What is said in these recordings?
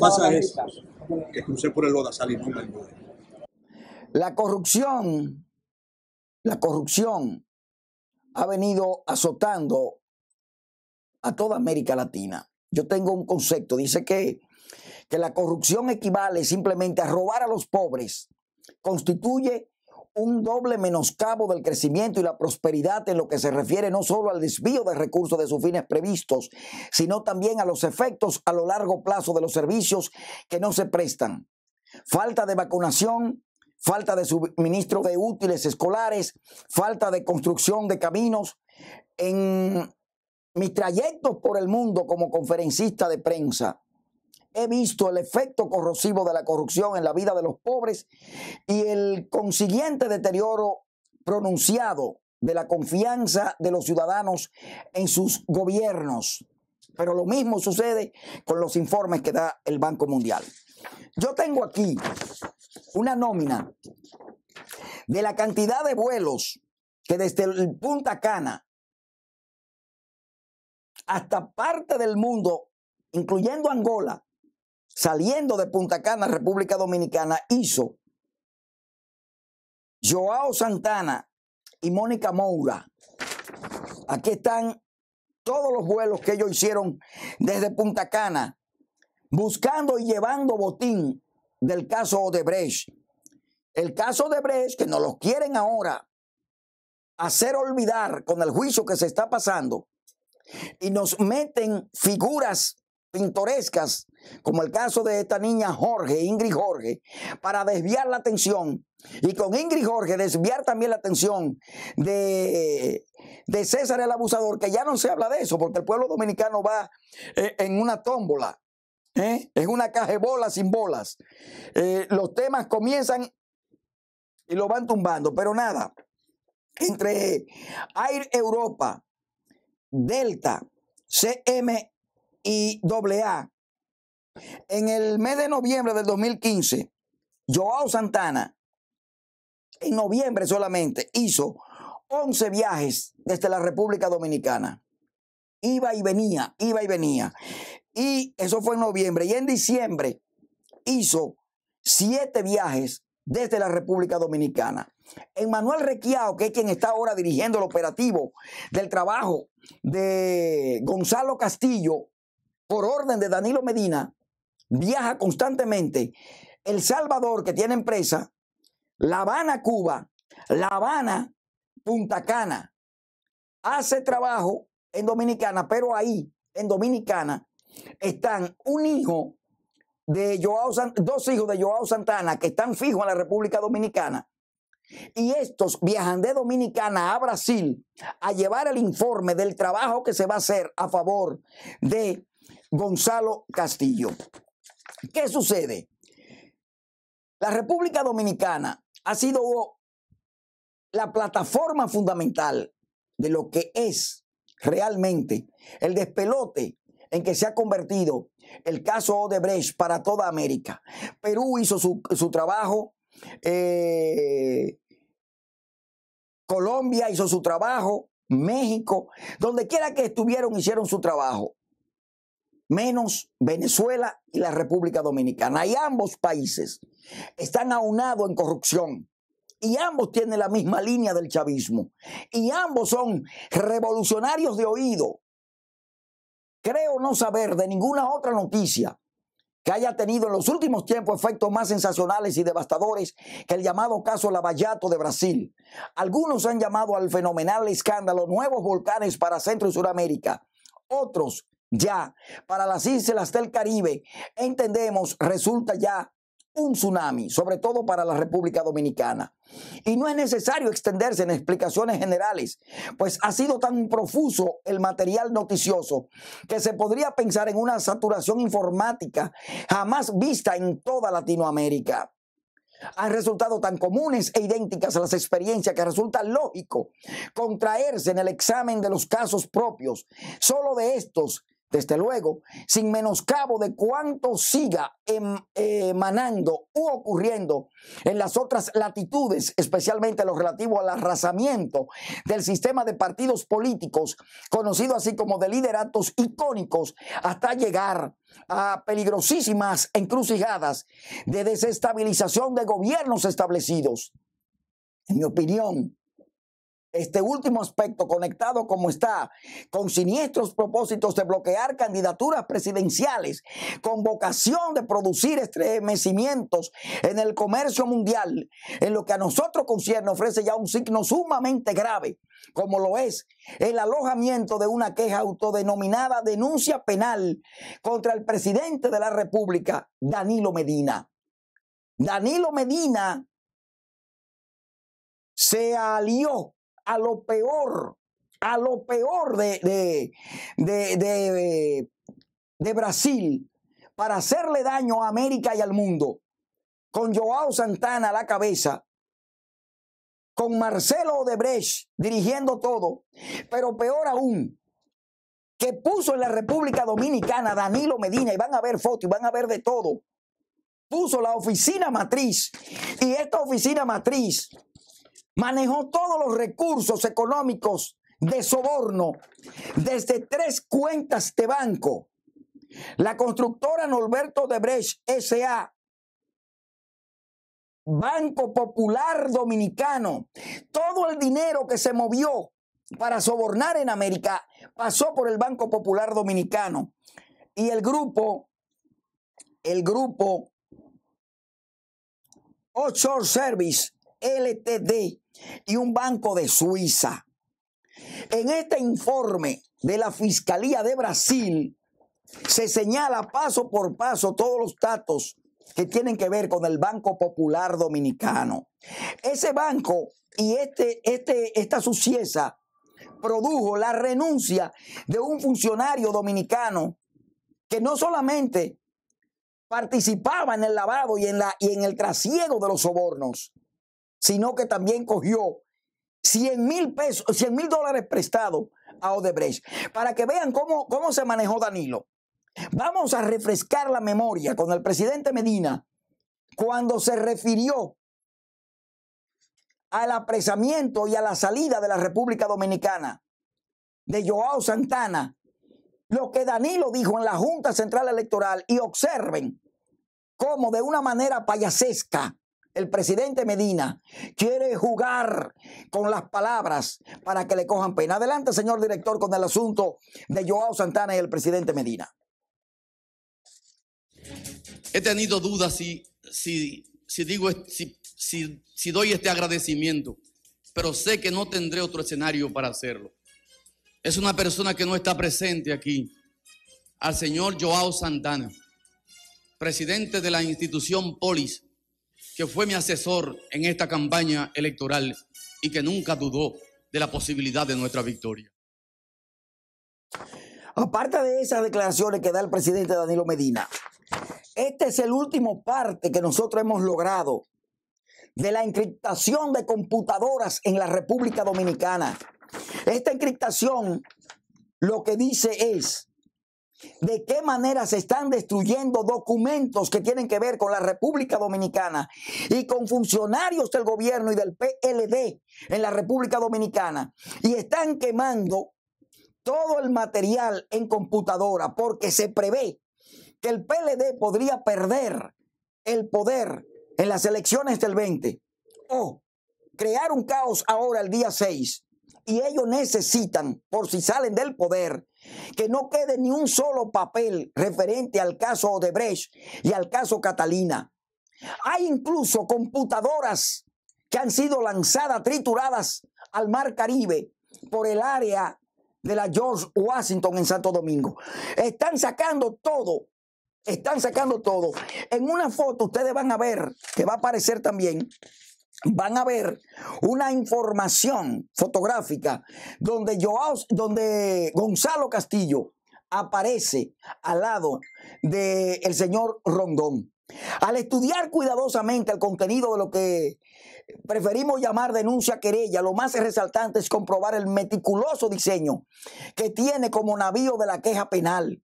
pasa que por La corrupción, la corrupción ha venido azotando a toda América Latina. Yo tengo un concepto, dice que, que la corrupción equivale simplemente a robar a los pobres, constituye un doble menoscabo del crecimiento y la prosperidad en lo que se refiere no solo al desvío de recursos de sus fines previstos, sino también a los efectos a lo largo plazo de los servicios que no se prestan. Falta de vacunación, falta de suministro de útiles escolares, falta de construcción de caminos. En mis trayectos por el mundo como conferencista de prensa, he visto el efecto corrosivo de la corrupción en la vida de los pobres y el consiguiente deterioro pronunciado de la confianza de los ciudadanos en sus gobiernos. Pero lo mismo sucede con los informes que da el Banco Mundial. Yo tengo aquí una nómina de la cantidad de vuelos que desde el Punta Cana hasta parte del mundo, incluyendo Angola, saliendo de Punta Cana, República Dominicana, hizo Joao Santana y Mónica Moura. Aquí están todos los vuelos que ellos hicieron desde Punta Cana, buscando y llevando botín del caso Odebrecht. El caso Odebrecht, que nos lo quieren ahora hacer olvidar con el juicio que se está pasando, y nos meten figuras pintorescas como el caso de esta niña Jorge, Ingrid Jorge, para desviar la atención y con Ingrid Jorge desviar también la atención de, César el abusador, que ya no se habla de eso, porque el pueblo dominicano va eh, en una tómbola, ¿eh? es una bolas sin bolas. Eh, los temas comienzan y lo van tumbando, pero nada, entre Air Europa, Delta, CM y AA, en el mes de noviembre del 2015, Joao Santana, en noviembre solamente, hizo 11 viajes desde la República Dominicana. Iba y venía, iba y venía. Y eso fue en noviembre. Y en diciembre hizo 7 viajes desde la República Dominicana. En Manuel Requiao, que es quien está ahora dirigiendo el operativo del trabajo de Gonzalo Castillo, por orden de Danilo Medina, viaja constantemente. El Salvador, que tiene empresa, La Habana, Cuba, La Habana, Punta Cana, hace trabajo en Dominicana, pero ahí, en Dominicana, están un hijo de Joao, dos hijos de Joao Santana que están fijos en la República Dominicana. Y estos viajan de Dominicana a Brasil a llevar el informe del trabajo que se va a hacer a favor de Gonzalo Castillo. ¿Qué sucede? La República Dominicana ha sido la plataforma fundamental de lo que es realmente el despelote en que se ha convertido el caso Odebrecht para toda América. Perú hizo su, trabajo, eh, Colombia hizo su trabajo, México, donde quiera que estuvieron hicieron su trabajo menos Venezuela y la República Dominicana. Y ambos países están aunados en corrupción. Y ambos tienen la misma línea del chavismo. Y ambos son revolucionarios de oído. Creo no saber de ninguna otra noticia que haya tenido en los últimos tiempos efectos más sensacionales y devastadores que el llamado caso Lavallato de Brasil. Algunos han llamado al fenomenal escándalo nuevos volcanes para Centro y Sudamérica. Otros ya para las islas del Caribe, entendemos, resulta ya un tsunami, sobre todo para la República Dominicana. Y no es necesario extenderse en explicaciones generales, pues ha sido tan profuso el material noticioso que se podría pensar en una saturación informática jamás vista en toda Latinoamérica han resultado tan comunes e idénticas a las experiencias que resulta lógico contraerse en el examen de los casos propios, solo de estos desde luego, sin menoscabo de cuánto siga em, emanando u ocurriendo en las otras latitudes, especialmente lo relativo al arrasamiento del sistema de partidos políticos, conocido así como de lideratos icónicos, hasta llegar a peligrosísimas encrucijadas de desestabilización de gobiernos establecidos. En mi opinión, este último aspecto conectado como está, con siniestros propósitos de bloquear candidaturas presidenciales, con vocación de producir estremecimientos en el comercio mundial, en lo que a nosotros concierne ofrece ya un signo sumamente grave, como lo es el alojamiento de una queja autodenominada denuncia penal contra el presidente de la República, Danilo Medina. Danilo Medina se alió a lo peor, a lo peor de, de, de Brasil para hacerle daño a América y al mundo, con Joao Santana a la cabeza, con Marcelo Odebrecht dirigiendo todo, pero peor aún, que puso en la República Dominicana Danilo Medina, y van a ver fotos y van a ver de todo, puso la oficina matriz, y esta oficina matriz manejó todos los recursos económicos de soborno desde tres cuentas de banco. La constructora Norberto de Brecht S.A. Banco Popular Dominicano, todo el dinero que se movió para sobornar en América pasó por el Banco Popular Dominicano. Y el grupo, el grupo Offshore Service LTD, y un banco de Suiza. En este informe de la Fiscalía de Brasil se señala paso por paso todos los datos que tienen que ver con el Banco Popular Dominicano. Ese banco y este, este, esta suciedad produjo la renuncia de un funcionario dominicano que no solamente participaba en el lavado y en, la, y en el trasiego de los sobornos, sino que también cogió 100 mil pesos, dólares prestados a Odebrecht, para que vean cómo, cómo se manejó Danilo. Vamos a refrescar la memoria con el presidente Medina cuando se refirió al apresamiento y a la salida de la República Dominicana de Joao Santana, lo que Danilo dijo en la Junta Central Electoral y observen cómo de una manera payasesca el presidente Medina quiere jugar con las palabras para que le cojan pena. Adelante, señor director, con el asunto de Joao Santana y el presidente Medina. He tenido dudas si, si, si digo, si, si doy este agradecimiento, pero sé que no tendré otro escenario para hacerlo. Es una persona que no está presente aquí, al señor Joao Santana, presidente de la institución Polis, que fue mi asesor en esta campaña electoral y que nunca dudó de la posibilidad de nuestra victoria. Aparte de esas declaraciones que da el presidente Danilo Medina, este es el último parte que nosotros hemos logrado de la encriptación de computadoras en la República Dominicana. Esta encriptación lo que dice es de qué manera se están destruyendo documentos que tienen que ver con la República Dominicana y con funcionarios del gobierno y del PLD en la República Dominicana. Y están quemando todo el material en computadora porque se prevé que el PLD podría perder el poder en las elecciones del 20 o crear un caos ahora el día 6 y ellos necesitan, por si salen del poder, que no quede ni un solo papel referente al caso Odebrecht y al caso Catalina. Hay incluso computadoras que han sido lanzadas, trituradas al Mar Caribe por el área de la George Washington en Santo Domingo. Están sacando todo, están sacando todo. En una foto ustedes van a ver, que va a aparecer también, van a ver una información fotográfica donde, Joao, donde Gonzalo Castillo aparece al lado del el señor Rondón. Al estudiar cuidadosamente el contenido de lo que preferimos llamar denuncia querella, lo más resaltante es comprobar el meticuloso diseño que tiene como navío de la queja penal,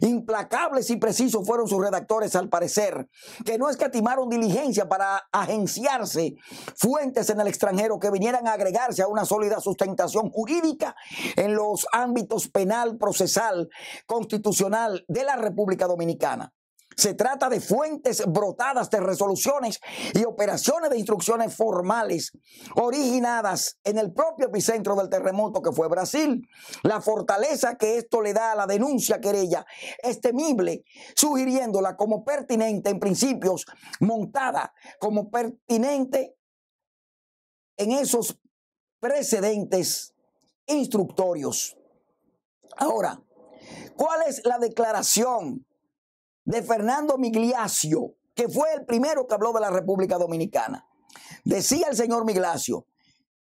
Implacables y precisos fueron sus redactores al parecer, que no escatimaron diligencia para agenciarse fuentes en el extranjero que vinieran a agregarse a una sólida sustentación jurídica en los ámbitos penal, procesal, constitucional de la República Dominicana. Se trata de fuentes brotadas de resoluciones y operaciones de instrucciones formales originadas en el propio epicentro del terremoto que fue Brasil. La fortaleza que esto le da a la denuncia querella es temible, sugiriéndola como pertinente en principios, montada como pertinente en esos precedentes instructorios. Ahora, ¿cuál es la declaración de Fernando migliacio que fue el primero que habló de la República Dominicana. Decía el señor migliacio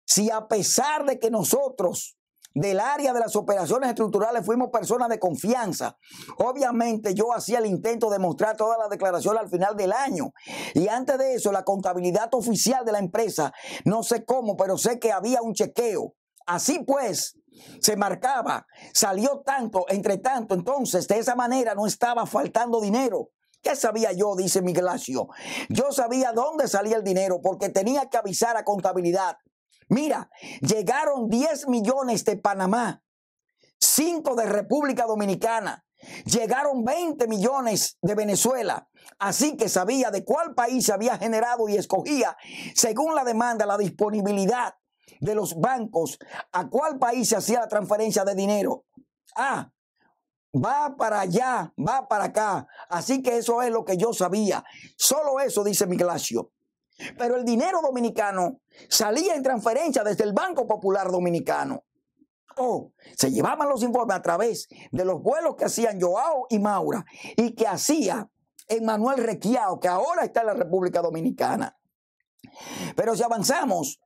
si a pesar de que nosotros del área de las operaciones estructurales fuimos personas de confianza. Obviamente yo hacía el intento de mostrar toda la declaración al final del año. Y antes de eso, la contabilidad oficial de la empresa, no sé cómo, pero sé que había un chequeo. Así pues, se marcaba, salió tanto, entre tanto, entonces de esa manera no estaba faltando dinero. ¿Qué sabía yo? Dice Miglacio. Yo sabía dónde salía el dinero porque tenía que avisar a contabilidad. Mira, llegaron 10 millones de Panamá, 5 de República Dominicana, llegaron 20 millones de Venezuela. Así que sabía de cuál país se había generado y escogía según la demanda, la disponibilidad de los bancos a cuál país se hacía la transferencia de dinero. Ah, va para allá, va para acá. Así que eso es lo que yo sabía. Solo eso dice Miglacio. Pero el dinero dominicano salía en transferencia desde el Banco Popular Dominicano. O se llevaban los informes a través de los vuelos que hacían Joao y Maura y que hacía Emmanuel Requiao, que ahora está en la República Dominicana. Pero si avanzamos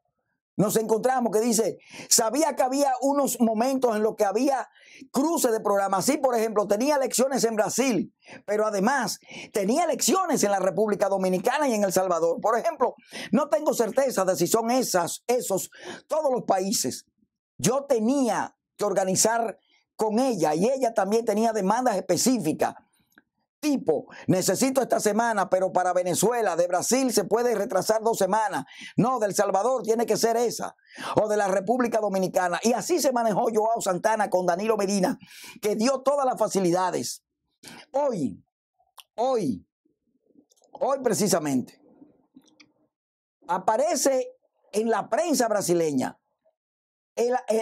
nos encontramos que dice, sabía que había unos momentos en los que había cruces de programas. Sí, por ejemplo, tenía elecciones en Brasil, pero además tenía elecciones en la República Dominicana y en El Salvador. Por ejemplo, no tengo certeza de si son esas, esos, todos los países. Yo tenía que organizar con ella y ella también tenía demandas específicas tipo, necesito esta semana, pero para Venezuela, de Brasil se puede retrasar dos semanas. No, del Salvador tiene que ser esa, o de la República Dominicana. Y así se manejó Joao Santana con Danilo Medina, que dio todas las facilidades. Hoy, hoy, hoy precisamente, aparece en la prensa brasileña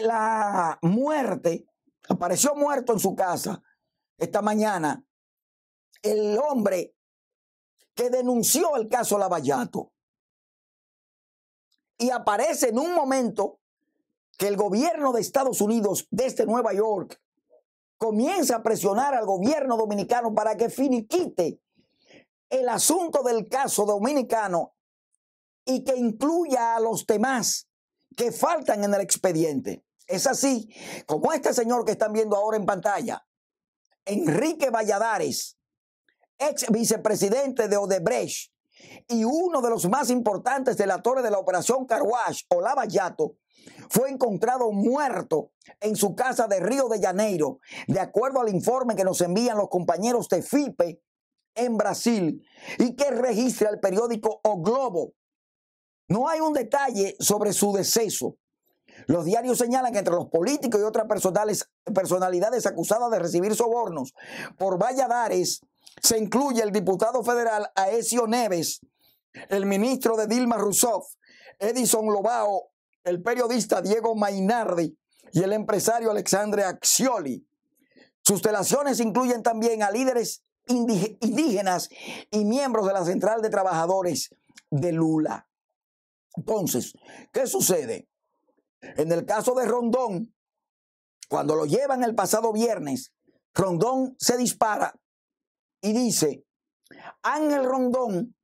la muerte, apareció muerto en su casa esta mañana el hombre que denunció el caso Lavallato. Y aparece en un momento que el gobierno de Estados Unidos, desde este Nueva York, comienza a presionar al gobierno dominicano para que finiquite el asunto del caso dominicano y que incluya a los demás que faltan en el expediente. Es así como este señor que están viendo ahora en pantalla, Enrique Valladares, ex vicepresidente de Odebrecht y uno de los más importantes de la torre de la operación Carwash, Olava Yato, fue encontrado muerto en su casa de Río de Janeiro, de acuerdo al informe que nos envían los compañeros de FIPE en Brasil y que registra el periódico O Globo. No hay un detalle sobre su deceso. Los diarios señalan que entre los políticos y otras personalidades acusadas de recibir sobornos por Valladares se incluye el diputado federal Aesio Neves, el ministro de Dilma Rousseff, Edison Lobao, el periodista Diego Mainardi y el empresario Alexandre Axioli. Sus telaciones incluyen también a líderes indígenas y miembros de la Central de Trabajadores de Lula. Entonces, ¿qué sucede? En el caso de Rondón, cuando lo llevan el pasado viernes, Rondón se dispara y dice, Ángel Rondón,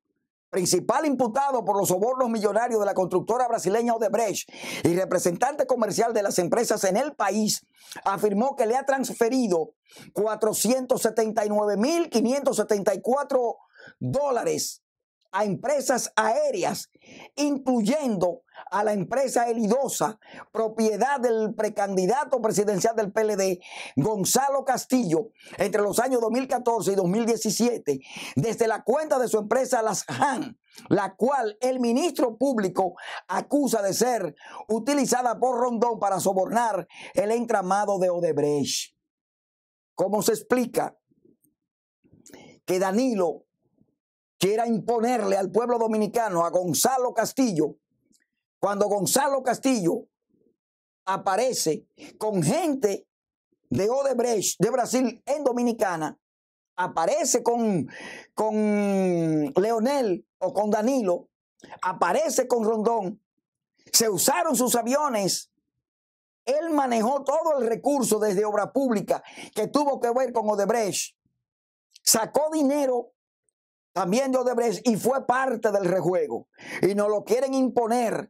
principal imputado por los sobornos millonarios de la constructora brasileña Odebrecht y representante comercial de las empresas en el país, afirmó que le ha transferido 479.574 dólares a empresas aéreas, incluyendo a la empresa Elidosa, propiedad del precandidato presidencial del PLD, Gonzalo Castillo, entre los años 2014 y 2017, desde la cuenta de su empresa Las Han, la cual el ministro público acusa de ser utilizada por Rondón para sobornar el entramado de Odebrecht. ¿Cómo se explica que Danilo era imponerle al pueblo dominicano a Gonzalo Castillo, cuando Gonzalo Castillo aparece con gente de Odebrecht, de Brasil, en Dominicana, aparece con, con Leonel o con Danilo, aparece con Rondón, se usaron sus aviones, él manejó todo el recurso desde obra pública que tuvo que ver con Odebrecht, sacó dinero también de Odebrecht y fue parte del rejuego. Y nos lo quieren imponer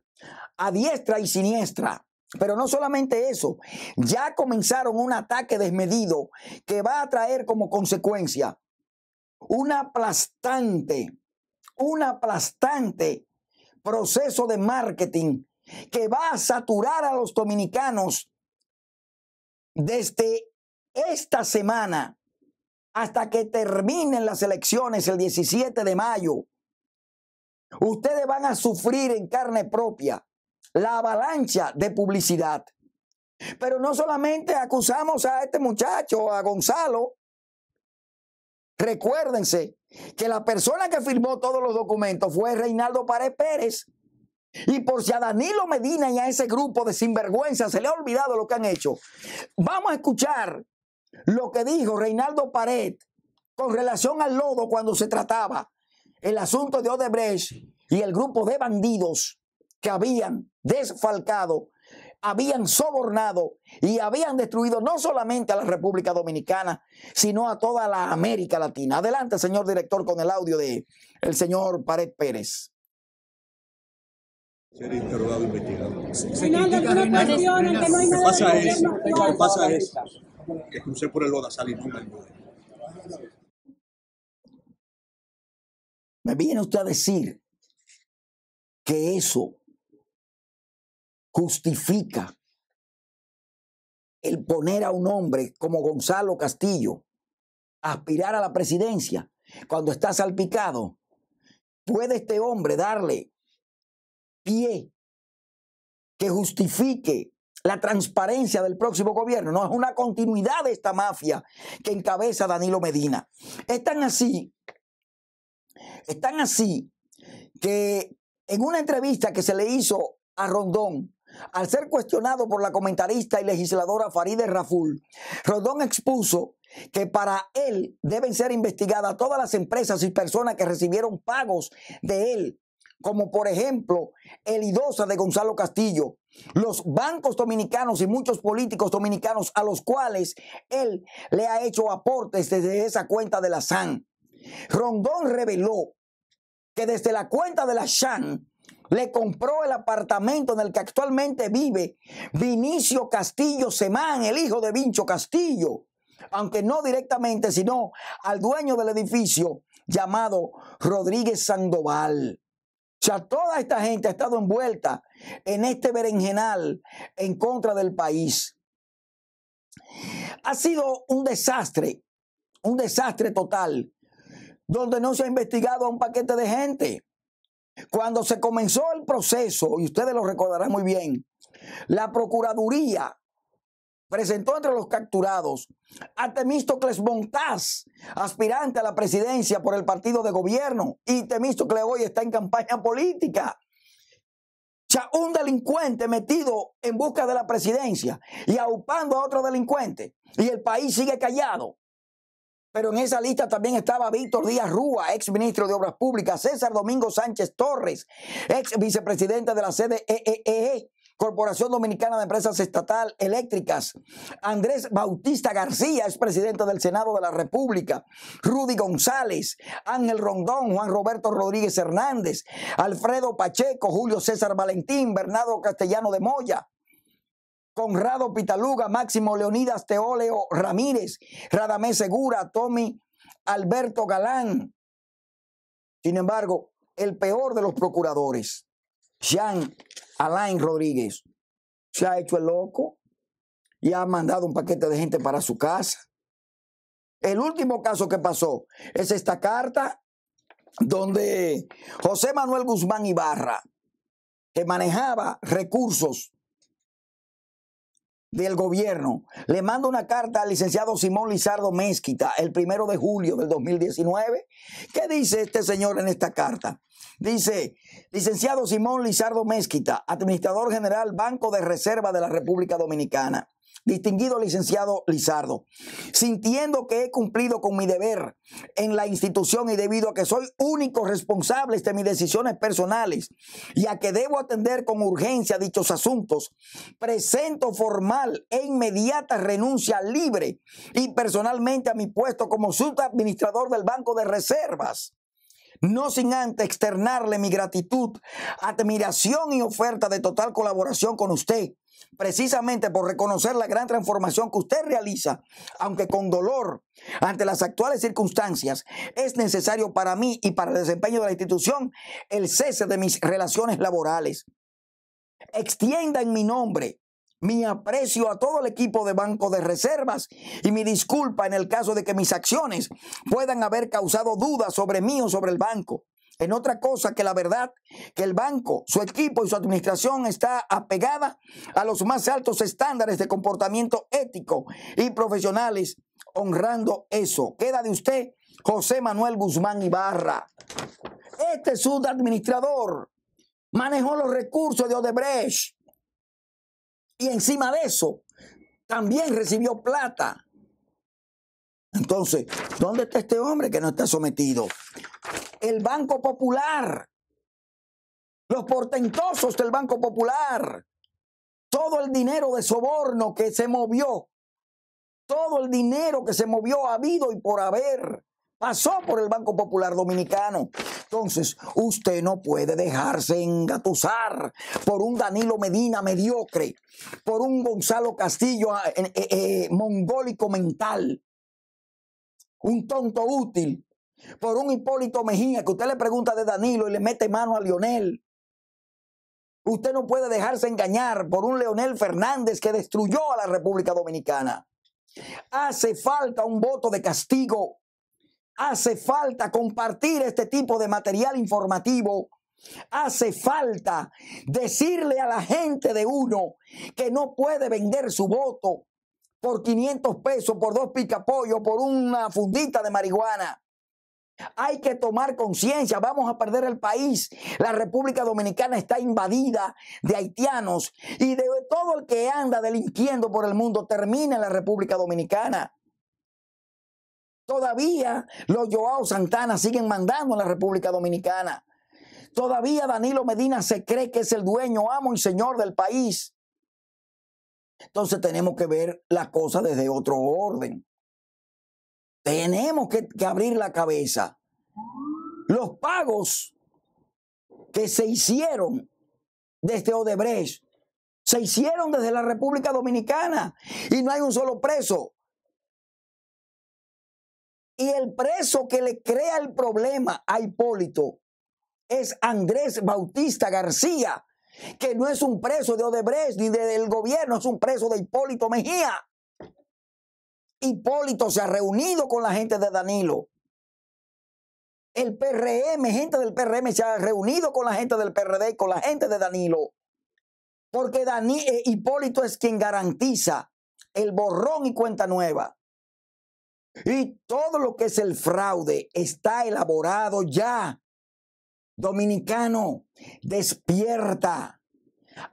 a diestra y siniestra. Pero no solamente eso, ya comenzaron un ataque desmedido que va a traer como consecuencia un aplastante, un aplastante proceso de marketing que va a saturar a los dominicanos desde esta semana hasta que terminen las elecciones el 17 de mayo. Ustedes van a sufrir en carne propia la avalancha de publicidad. Pero no solamente acusamos a este muchacho, a Gonzalo. Recuérdense que la persona que firmó todos los documentos fue Reinaldo Pared Pérez. Y por si a Danilo Medina y a ese grupo de sinvergüenza se le ha olvidado lo que han hecho, vamos a escuchar lo que dijo Reinaldo Pared con relación al lodo cuando se trataba el asunto de Odebrecht y el grupo de bandidos que habían desfalcado, habían sobornado y habían destruido no solamente a la República Dominicana, sino a toda la América Latina. Adelante, señor director, con el audio de el señor Pared Pérez e que por el me Me viene usted a decir que eso justifica el poner a un hombre como Gonzalo Castillo a aspirar a la presidencia cuando está salpicado. ¿Puede este hombre darle pie que justifique la transparencia del próximo gobierno, no es una continuidad de esta mafia que encabeza Danilo Medina. Están así, están así que en una entrevista que se le hizo a Rondón, al ser cuestionado por la comentarista y legisladora Farideh Raful, Rondón expuso que para él deben ser investigadas todas las empresas y personas que recibieron pagos de él como por ejemplo el IDOSA de Gonzalo Castillo, los bancos dominicanos y muchos políticos dominicanos a los cuales él le ha hecho aportes desde esa cuenta de la SAN. Rondón reveló que desde la cuenta de la SAN le compró el apartamento en el que actualmente vive Vinicio Castillo Semán, el hijo de Vincho Castillo, aunque no directamente, sino al dueño del edificio llamado Rodríguez Sandoval sea, toda esta gente ha estado envuelta en este berenjenal en contra del país. Ha sido un desastre, un desastre total, donde no se ha investigado a un paquete de gente. Cuando se comenzó el proceso, y ustedes lo recordarán muy bien, la Procuraduría presentó entre los capturados a Temístocles Montaz, aspirante a la presidencia por el partido de gobierno, y Temístocles hoy está en campaña política. un delincuente metido en busca de la presidencia y aupando a otro delincuente, y el país sigue callado. Pero en esa lista también estaba Víctor Díaz Rúa, ex ministro de Obras Públicas, César Domingo Sánchez Torres, ex vicepresidente de la CDEE, e e e. Corporación Dominicana de Empresas Estatal Eléctricas. Andrés Bautista García es presidente del Senado de la República. Rudy González, Ángel Rondón, Juan Roberto Rodríguez Hernández, Alfredo Pacheco, Julio César Valentín, Bernardo Castellano de Moya, Conrado Pitaluga, Máximo Leonidas Teóleo Ramírez, Radamés Segura, Tommy Alberto Galán. Sin embargo, el peor de los procuradores, Jean Alain Rodríguez se ha hecho el loco y ha mandado un paquete de gente para su casa. El último caso que pasó es esta carta donde José Manuel Guzmán Ibarra, que manejaba recursos del gobierno, le manda una carta al licenciado Simón Lizardo Mezquita el primero de julio del 2019. ¿Qué dice este señor en esta carta? Dice, licenciado Simón Lizardo Mezquita, administrador general Banco de Reserva de la República Dominicana. Distinguido licenciado Lizardo, sintiendo que he cumplido con mi deber en la institución y debido a que soy único responsable de mis decisiones personales y a que debo atender con urgencia dichos asuntos, presento formal e inmediata renuncia libre y personalmente a mi puesto como subadministrador del Banco de Reservas no sin antes externarle mi gratitud, admiración y oferta de total colaboración con usted, precisamente por reconocer la gran transformación que usted realiza, aunque con dolor ante las actuales circunstancias, es necesario para mí y para el desempeño de la institución el cese de mis relaciones laborales. Extienda en mi nombre mi aprecio a todo el equipo de Banco de Reservas y mi disculpa en el caso de que mis acciones puedan haber causado dudas sobre mí o sobre el banco. En otra cosa que la verdad, que el banco, su equipo y su administración está apegada a los más altos estándares de comportamiento ético y profesionales, honrando eso. Queda de usted José Manuel Guzmán Ibarra. Este administrador. manejó los recursos de Odebrecht y encima de eso, también recibió plata. Entonces, ¿dónde está este hombre que no está sometido? El Banco Popular, los portentosos del Banco Popular, todo el dinero de soborno que se movió, todo el dinero que se movió habido y por haber, pasó por el Banco Popular Dominicano. Entonces, usted no puede dejarse engatusar por un Danilo Medina mediocre, por un Gonzalo Castillo ah, eh, eh, mongólico mental, un tonto útil, por un Hipólito Mejía que usted le pregunta de Danilo y le mete mano a Lionel. Usted no puede dejarse engañar por un Leonel Fernández que destruyó a la República Dominicana. Hace falta un voto de castigo Hace falta compartir este tipo de material informativo. Hace falta decirle a la gente de uno que no puede vender su voto por 500 pesos, por dos picapollos, por una fundita de marihuana. Hay que tomar conciencia, vamos a perder el país. La República Dominicana está invadida de haitianos y de todo el que anda delinquiendo por el mundo termina en la República Dominicana todavía los Joao Santana siguen mandando en la República Dominicana. Todavía Danilo Medina se cree que es el dueño, amo y señor del país. Entonces tenemos que ver las cosas desde otro orden. Tenemos que, abrir la cabeza. Los pagos que se hicieron desde Odebrecht se hicieron desde la República Dominicana y no hay un solo preso. Y el preso que le crea el problema a Hipólito es Andrés Bautista García, que no es un preso de Odebrecht ni del gobierno, es un preso de Hipólito Mejía. Hipólito se ha reunido con la gente de Danilo. El PRM, gente del PRM se ha reunido con la gente del PRD, y con la gente de Danilo. Porque eh, Hipólito es quien garantiza el borrón y cuenta nueva. Y todo lo que es el fraude está elaborado ya. Dominicano, despierta.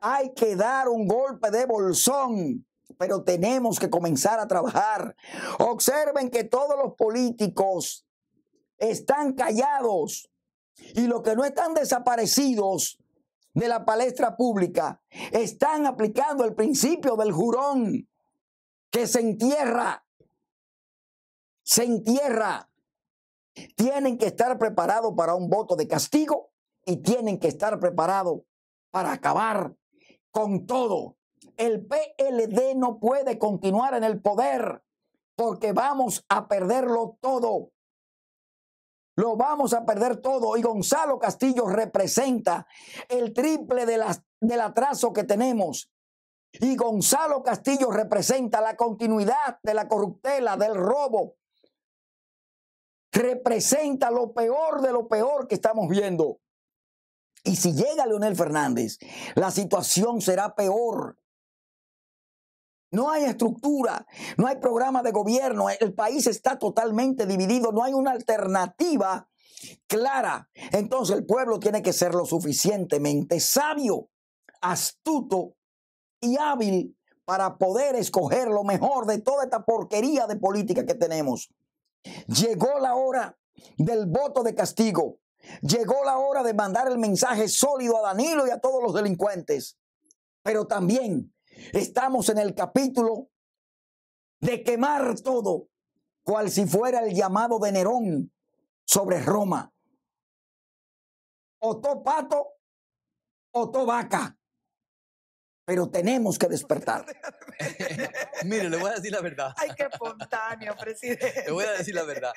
Hay que dar un golpe de bolsón, pero tenemos que comenzar a trabajar. Observen que todos los políticos están callados y los que no están desaparecidos de la palestra pública están aplicando el principio del jurón que se entierra se entierra. Tienen que estar preparados para un voto de castigo y tienen que estar preparados para acabar con todo. El PLD no puede continuar en el poder porque vamos a perderlo todo. Lo vamos a perder todo. Y Gonzalo Castillo representa el triple del atraso que tenemos. Y Gonzalo Castillo representa la continuidad de la corruptela, del robo, representa lo peor de lo peor que estamos viendo. Y si llega Leonel Fernández, la situación será peor. No hay estructura, no hay programa de gobierno, el país está totalmente dividido, no hay una alternativa clara. Entonces el pueblo tiene que ser lo suficientemente sabio, astuto y hábil para poder escoger lo mejor de toda esta porquería de política que tenemos. Llegó la hora del voto de castigo. Llegó la hora de mandar el mensaje sólido a Danilo y a todos los delincuentes. Pero también estamos en el capítulo de quemar todo, cual si fuera el llamado de Nerón sobre Roma. O to pato, o vaca pero tenemos que despertar. Mire, le voy a decir la verdad. Ay, qué espontáneo, presidente. Le voy a decir la verdad.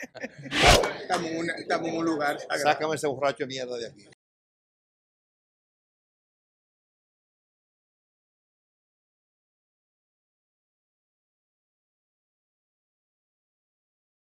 Estamos en, un, lugar. Sácame ese borracho de mierda de aquí.